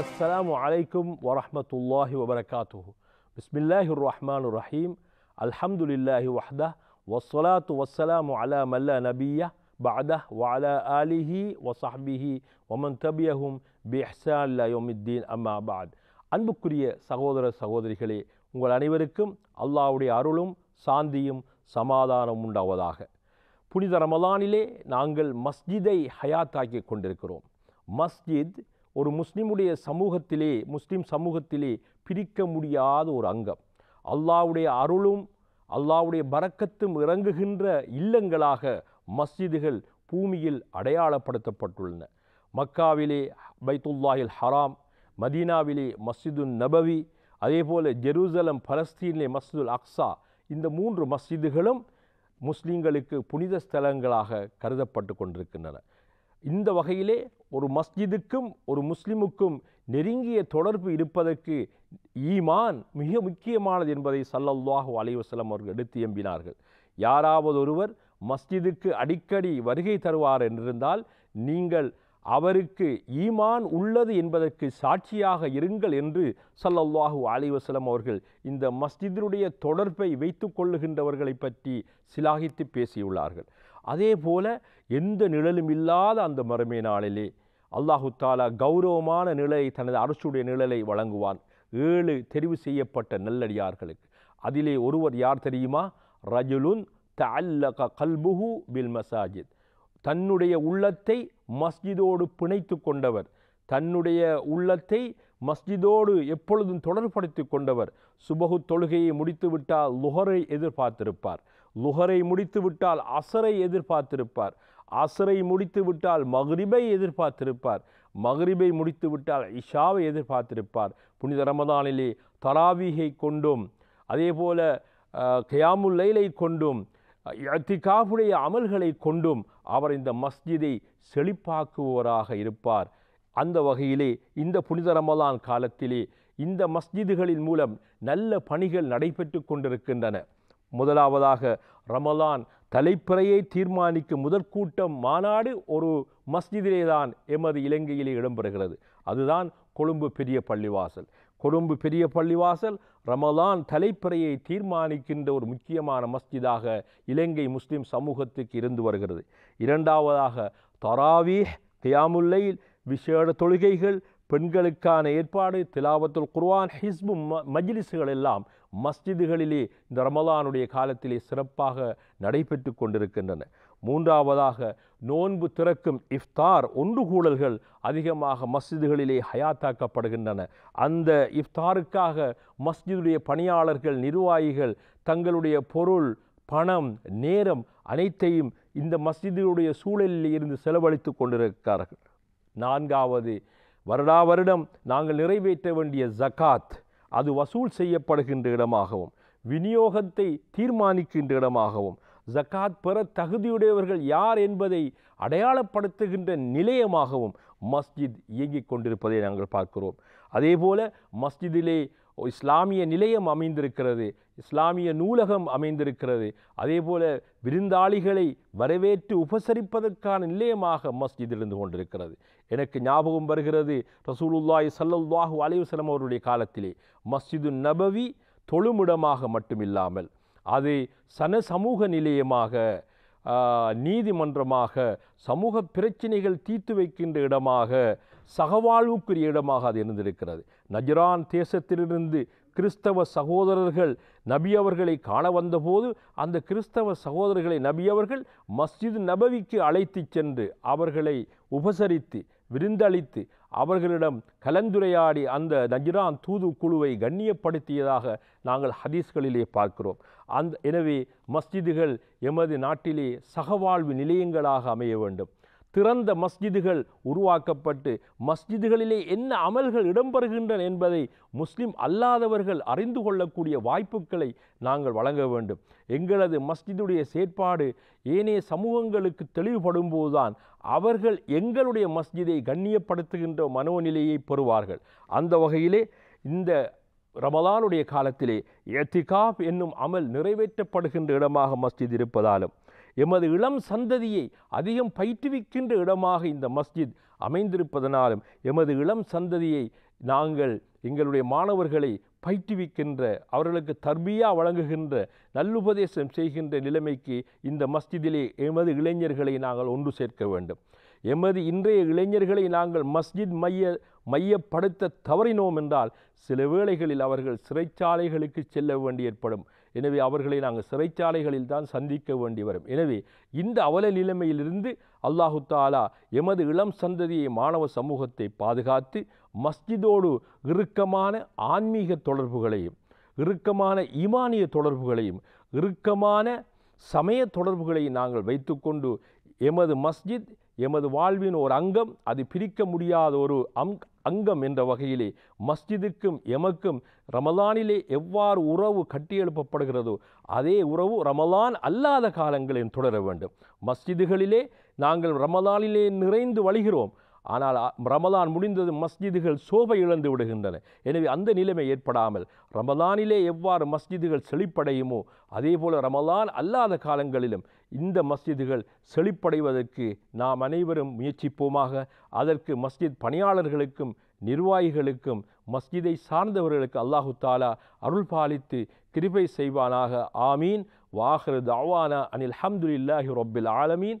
அஸ்லாம் வலைக்கும் வரமத்துல்லாஹி வபரகாத்து பிஸ்மில்லாஹி ரஹ்மான் ரஹீம் அல்ஹம்துலில்லாஹி வஹ்தா வஸ்வலாத்து வஸ்ஸலாம் அலா மல்ல நபியா பஅதா வலா ஆலிஹி வசஹ்பிஹி ஒமன் தபியஹும் பி அஹ்சான்லா யோமித்தீன் அம்மா பாத் அன்புக்குரிய சகோதர சகோதரிகளே உங்கள் அனைவருக்கும் அல்லாவுடைய அருளும் சாந்தியும் சமாதானம் உண்டாவதாக புனித ரமலானிலே நாங்கள் மஸ்ஜிதை ஹயாத்தாக்கி கொண்டிருக்கிறோம் மஸ்ஜித் ஒரு முஸ்லீமுடைய சமூகத்திலே முஸ்லீம் சமூகத்திலே பிரிக்க முடியாத ஒரு அங்கம் அல்லாவுடைய அருளும் அல்லாவுடைய பறக்கத்தும் இறங்குகின்ற இல்லங்களாக மஸ்ஜிதுகள் பூமியில் அடையாளப்படுத்தப்பட்டுள்ளன மக்காவிலே பைத்துல்லாஹில் ஹராம் மதீனாவிலே மஸ்ஜிதுன் நபவி அதேபோல் ஜெருசலம் பலஸ்தீனிலே மஸ்ஜிதுல் அக்ஸா இந்த மூன்று மஸ்ஜிதுகளும் முஸ்லீம்களுக்கு புனித ஸ்தலங்களாக கருதப்பட்டு கொண்டிருக்கின்றன இந்த வகையிலே ஒரு மஸ்ஜிதுக்கும் ஒரு முஸ்லிமுக்கும் நெருங்கிய தொடர்பு இருப்பதற்கு ஈமான் மிக முக்கியமானது என்பதை சல்லல்லாஹு அலைவசலம் அவர்கள் எடுத்து எம்பினார்கள் யாராவது ஒருவர் மஸ்ஜிதுக்கு அடிக்கடி வருகை தருவார் என்றிருந்தால் நீங்கள் அவருக்கு ஈமான் உள்ளது என்பதற்கு சாட்சியாக இருங்கள் என்று சல்லல்லாஹு அலிவசலம் அவர்கள் இந்த மஸ்ஜிதனுடைய தொடர்பை வைத்து கொள்ளுகின்றவர்களை பற்றி சிலாகித்து பேசியுள்ளார்கள் அதே போல எந்த நிழலும் இல்லாத அந்த மறுமை நாளிலே அல்லாஹு தாலா கௌரவமான நிலையை தனது அரசுடைய நிழலை வழங்குவான் ஏழு தெரிவு செய்யப்பட்ட நல்லடியார்களுக்கு அதிலே ஒருவர் யார் தெரியுமா ரஜுலுன் தல்லக கல்புஹு பில் மசாஜித் தன்னுடைய உள்ளத்தை மஸ்ஜிதோடு பிணைத்து கொண்டவர் தன்னுடைய உள்ளத்தை மஸ்ஜிதோடு எப்பொழுதும் தொடர்படுத்தி கொண்டவர் சுபகு தொழுகையை முடித்துவிட்டால் லுஹரை எதிர்பார்த்திருப்பார் லுஹரை முடித்துவிட்டால் அசரை எதிர்பார்த்திருப்பார் அசரை முடித்துவிட்டால் மஹ்ரிபை எதிர்பார்த்திருப்பார் மஹ்ரிபை முடித்துவிட்டால் இஷாவை எதிர்பார்த்திருப்பார் புனித ரமதானிலே தராவீகை கொண்டும் அதே போல கயாமுல்லைலை கொண்டும் திகாஃபுடைய அமல்களை கொண்டும் அவர் இந்த மஸ்ஜிதை செழிப்பாக்குபவராக இருப்பார் அந்த வகையிலே இந்த புனித ரமலான் காலத்திலே இந்த மஸ்ஜிதுகளின் மூலம் நல்ல பணிகள் நடைபெற்று கொண்டிருக்கின்றன முதலாவதாக ரமலான் தலைப்பிறையை தீர்மானிக்கும் முதற் கூட்டம் மாநாடு ஒரு மஸ்ஜிதிலே தான் எமது இலங்கையிலே இடம்பெறுகிறது அதுதான் கொழும்பு பெரிய பள்ளிவாசல் கொழும்பு பெரிய பள்ளிவாசல் ரமலான் தலைப்பறையை தீர்மானிக்கின்ற ஒரு முக்கியமான மஸ்ஜிதாக இலங்கை முஸ்லீம் சமூகத்துக்கு இருந்து வருகிறது இரண்டாவதாக தராவி கியாமுல்லையில் விசேட தொழுகைகள் பெண்களுக்கான ஏற்பாடு திலாவத்துல் குர்வான் ஹிஸ்பு மஜ்லிஸுகள் எல்லாம் மஸ்ஜிதுகளிலே இந்த ரமலானுடைய காலத்திலே சிறப்பாக நடைபெற்று கொண்டிருக்கின்றன மூன்றாவதாக நோன்பு திறக்கும் இஃப்தார் ஒன்றுகூழல்கள் அதிகமாக மஸ்ஜிதுகளிலே ஹயாத்தாக்கப்படுகின்றன அந்த இஃப்தாருக்காக மஸ்ஜிதுடைய பணியாளர்கள் நிர்வாகிகள் தங்களுடைய பொருள் பணம் நேரம் அனைத்தையும் இந்த மஸ்ஜிதுடைய சூழலில் இருந்து செலவழித்து கொண்டிருக்கிறார்கள் நான்காவது வருடா வருடம் நாங்கள் நிறைவேற்ற வேண்டிய ஜக்காத் அது வசூல் செய்யப்படுகின்ற இடமாகவும் விநியோகத்தை தீர்மானிக்கின்ற இடமாகவும் ஜக்காத் பெற தகுதியுடையவர்கள் யார் என்பதை அடையாளப்படுத்துகின்ற நிலையமாகவும் மஸ்ஜித் இயங்கிக் கொண்டிருப்பதை நாங்கள் பார்க்கிறோம் அதேபோல மஸ்ஜிதிலே இஸ்லாமிய நிலையம் அமைந்திருக்கிறது இஸ்லாமிய நூலகம் அமைந்திருக்கிறது அதேபோல விருந்தாளிகளை வரவேற்று உபசரிப்பதற்கான நிலையமாக மஸ்ஜித் இருந்து கொண்டிருக்கிறது எனக்கு ஞாபகம் வருகிறது ரசூலுல்லாய் சல்லல்லாஹூ அலையுசலம் அவருடைய காலத்திலே மஸ்ஜிது நபவி தொழுமிடமாக மட்டுமில்லாமல் அது சன சமூக நிலையமாக நீதிமன்றமாக சமூக பிரச்சனைகள் தீர்த்து வைக்கின்ற இடமாக சகவாழ்வுக்குரிய இடமாக அது இருந்திருக்கிறது நஜரான் தேசத்திலிருந்து கிறிஸ்தவ சகோதரர்கள் நபியவர்களை காண வந்தபோது அந்த கிறிஸ்தவ சகோதரர்களை நபியவர்கள் மஸ்ஜித் நபவிக்கு அழைத்து சென்று அவர்களை உபசரித்து விருந்தளித்து அவர்களிடம் கலந்துரையாடி அந்த நஜிரான் தூது குழுவை கண்ணியப்படுத்தியதாக நாங்கள் ஹதீஸ்களிலே பார்க்கிறோம் அந்த எனவே மஸ்ஜிதுகள் எமது நாட்டிலே சகவாழ்வு நிலையங்களாக அமைய வேண்டும் திறந்த மஸ்ஜிதுகள் உருவாக்கப்பட்டு மஸ்ஜிதுகளிலே என்ன அமல்கள் இடம்பெறுகின்றன என்பதை முஸ்லிம் அல்லாதவர்கள் அறிந்து கொள்ளக்கூடிய வாய்ப்புகளை நாங்கள் வழங்க வேண்டும் எங்களது மஸ்ஜிதுடைய செயற்பாடு ஏனைய சமூகங்களுக்கு தெளிவுபடும் போதுதான் அவர்கள் எங்களுடைய மஸ்ஜிதை கண்ணியப்படுத்துகின்ற மனோநிலையை பெறுவார்கள் அந்த வகையிலே இந்த ரமலானுடைய காலத்திலே எத்திகாப் என்னும் அமல் நிறைவேற்றப்படுகின்ற இடமாக மஸ்ஜித் இருப்பதாலும் எமது இளம் சந்ததியை அதிகம் பயிற்றுவிக்கின்ற இடமாக இந்த மஸ்ஜித் அமைந்திருப்பதனாலும் எமது இளம் சந்ததியை நாங்கள் எங்களுடைய மாணவர்களை பயிற்றுவிக்கின்ற அவர்களுக்கு தர்பியா வழங்குகின்ற நல்லுபதேசம் செய்கின்ற நிலைமைக்கு இந்த மஸ்ஜிதிலே எமது இளைஞர்களை நாங்கள் ஒன்று சேர்க்க வேண்டும் எமது இன்றைய இளைஞர்களை நாங்கள் மஸ்ஜித் மைய மையப்படுத்த தவறினோம் என்றால் சில வேளைகளில் அவர்கள் சிறைச்சாலைகளுக்கு செல்ல வேண்டி ஏற்படும் எனவே அவர்களை நாங்கள் சிறைச்சாலைகளில் தான் சந்திக்க வேண்டி வரும் எனவே இந்த அவல நிலைமையிலிருந்து அல்லாஹு தாலா எமது இளம் சந்ததியை மாணவ சமூகத்தை பாதுகாத்து மஸ்ஜிதோடு இறுக்கமான ஆன்மீக தொடர்புகளையும் இறுக்கமான இமானிய தொடர்புகளையும் இறுக்கமான சமய தொடர்புகளையும் நாங்கள் வைத்துக்கொண்டு எமது மஸ்ஜித் எமது வாழ்வின் ஒரு அங்கம் அது பிரிக்க முடியாத ஒரு அங்கம் என்ற வகையிலே மஸ்ஜிதுக்கும் எமக்கும் ரமலானிலே எவ்வாறு உறவு கட்டியெழுப்பப்படுகிறதோ அதே உறவு ரமலான் அல்லாத காலங்களில் தொடர வேண்டும் மஸ்ஜிதுகளிலே நாங்கள் ரமலானிலே நிறைந்து வழிகிறோம் ஆனால் ரமலான் முடிந்தது மஸ்ஜிதுகள் சோபை இழந்து விடுகின்றன எனவே அந்த நிலைமை ஏற்படாமல் ரமலானிலே எவ்வாறு மஸ்ஜிதுகள் செழிப்படையுமோ அதே போல் ரமலான் அல்லாத காலங்களிலும் இந்த மஸ்ஜிதுகள் செழிப்படைவதற்கு நாம் அனைவரும் முயற்சிப்போமாக அதற்கு மஸ்ஜித் பணியாளர்களுக்கும் நிர்வாகிகளுக்கும் மஸ்ஜிதை சார்ந்தவர்களுக்கு அல்லாஹு தாலா அருள் பாலித்து கிருபை செய்வானாக ஆமீன் வாஹரு தாவானா அனில் ஹம்துல்லாஹி ரொப்பில் ஆலமீன்